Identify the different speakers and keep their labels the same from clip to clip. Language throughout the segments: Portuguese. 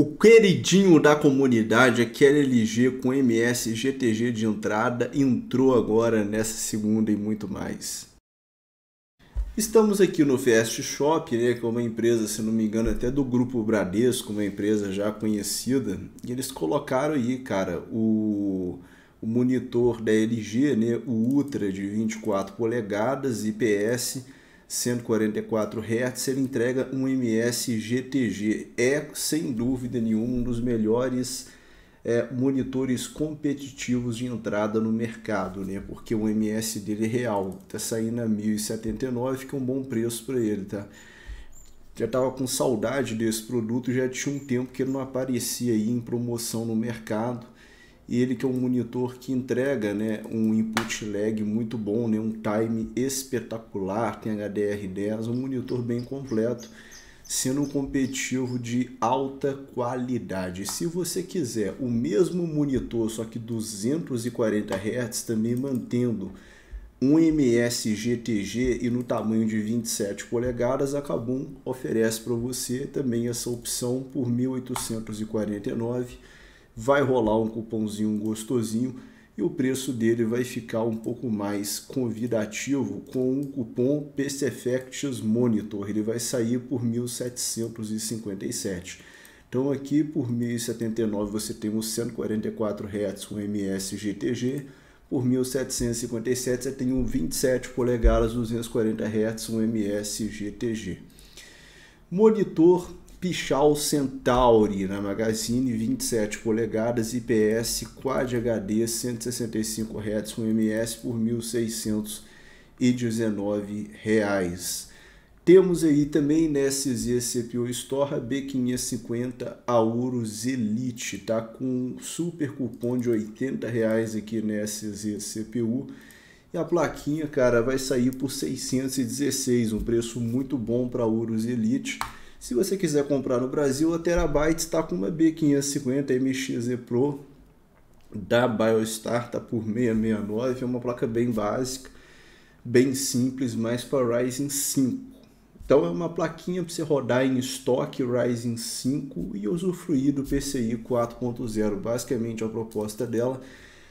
Speaker 1: o queridinho da comunidade, aquele LG com MS GTG de entrada, entrou agora nessa segunda e muito mais. Estamos aqui no Fast Shop, né, que é uma empresa, se não me engano, até do grupo Bradesco, uma empresa já conhecida, e eles colocaram aí, cara, o, o monitor da LG, né, o Ultra de 24 polegadas, IPS 144 Hz, ele entrega um MS-GTG. É, sem dúvida nenhuma, um dos melhores é, monitores competitivos de entrada no mercado, né? Porque o MS dele é real, tá saindo a 1079, fica um bom preço para ele, tá? Já tava com saudade desse produto, já tinha um tempo que ele não aparecia aí em promoção no mercado e ele que é um monitor que entrega né, um input lag muito bom, né, um time espetacular, tem HDR10, um monitor bem completo, sendo um competitivo de alta qualidade. Se você quiser o mesmo monitor, só que 240 Hz, também mantendo um MS GTG e no tamanho de 27 polegadas, a Kabum oferece para você também essa opção por R$ 1.849 vai rolar um cupomzinho gostosinho e o preço dele vai ficar um pouco mais convidativo com o cupom PCFacts Monitor. Ele vai sair por 1757. Então aqui por 1079 você tem os 144 Hz um MS GTG, por 1757 você tem um 27 polegadas 240 Hz um MS GTG. Monitor Pichal Centauri na Magazine 27 polegadas IPS Quad HD 165 Hz com MS por R$ 1.619. Temos aí também na SZ CPU Store B550 Aurus Elite, tá com super cupom de R$ 80 reais aqui na SZ CPU. E a plaquinha, cara, vai sair por 616, um preço muito bom para Aurus Elite. Se você quiser comprar no Brasil, a Terabyte está com uma B550 MXZ Pro da Biostar, está por 669, é uma placa bem básica, bem simples, mais para Ryzen 5. Então é uma plaquinha para você rodar em estoque Ryzen 5 e usufruir do PCI 4.0, basicamente é a proposta dela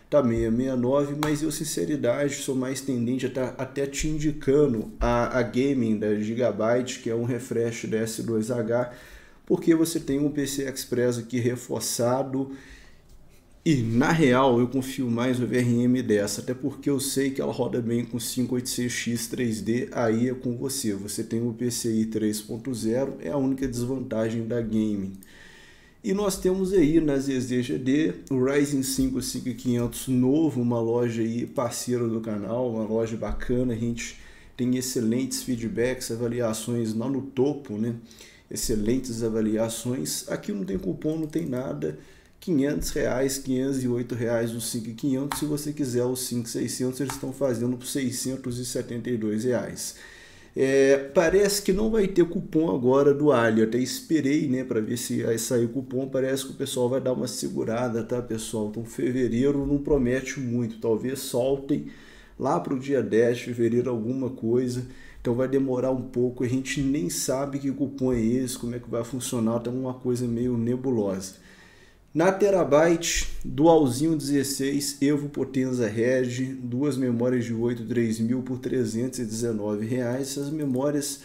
Speaker 1: tá 669, mas eu, sinceridade, sou mais tendente a estar tá até te indicando a, a Gaming da Gigabyte, que é um refresh da S2H, porque você tem um PC Express aqui reforçado e na real eu confio mais no VRM dessa, até porque eu sei que ela roda bem com 586X 3D, aí é com você. Você tem o PCI 3.0, é a única desvantagem da Gaming. E nós temos aí na ZZGD o Ryzen 5 5500 novo, uma loja aí parceira do canal, uma loja bacana, a gente tem excelentes feedbacks, avaliações lá no topo, né? Excelentes avaliações. Aqui não tem cupom, não tem nada. 500 reais, 508 reais os 5.500. Se você quiser os 5.600, eles estão fazendo por 672 reais. É, parece que não vai ter cupom agora do Ali. Eu até esperei, né, para ver se aí sair cupom. Parece que o pessoal vai dar uma segurada, tá, pessoal? Então, fevereiro não promete muito. Talvez soltem lá para o dia 10 de fevereiro alguma coisa. Então, vai demorar um pouco. A gente nem sabe que cupom é esse, como é que vai funcionar. Tá uma coisa meio nebulosa. Na terabyte, dualzinho 16, Evo Potenza Reg, duas memórias de 8 3000 por 319 reais. Essas memórias,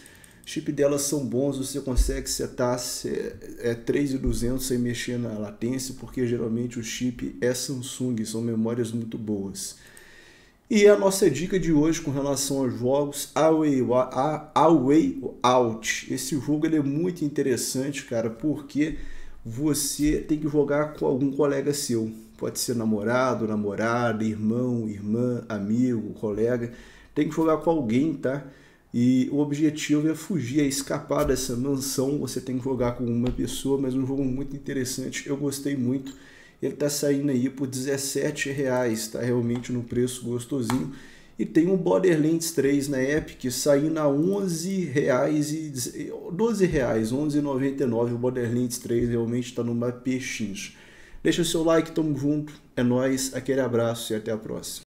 Speaker 1: chip delas são bons, você consegue setar é, é 3200 sem mexer na latência, porque geralmente o chip é Samsung, são memórias muito boas. E a nossa dica de hoje com relação aos jogos, a Way, a, a Way Out. Esse jogo ele é muito interessante, cara, porque você tem que jogar com algum colega seu. Pode ser namorado, namorada, irmão, irmã, amigo, colega. Tem que jogar com alguém, tá? E o objetivo é fugir, é escapar dessa mansão. Você tem que jogar com uma pessoa, mas um jogo muito interessante. Eu gostei muito. Ele está saindo aí por R$17,00, tá realmente no preço gostosinho. E tem o Borderlands 3 na Epic saindo a e 12 reais 11,99. O Borderlands 3 realmente está numa peixinha. Deixa o seu like, tamo junto, é nós, aquele abraço e até a próxima.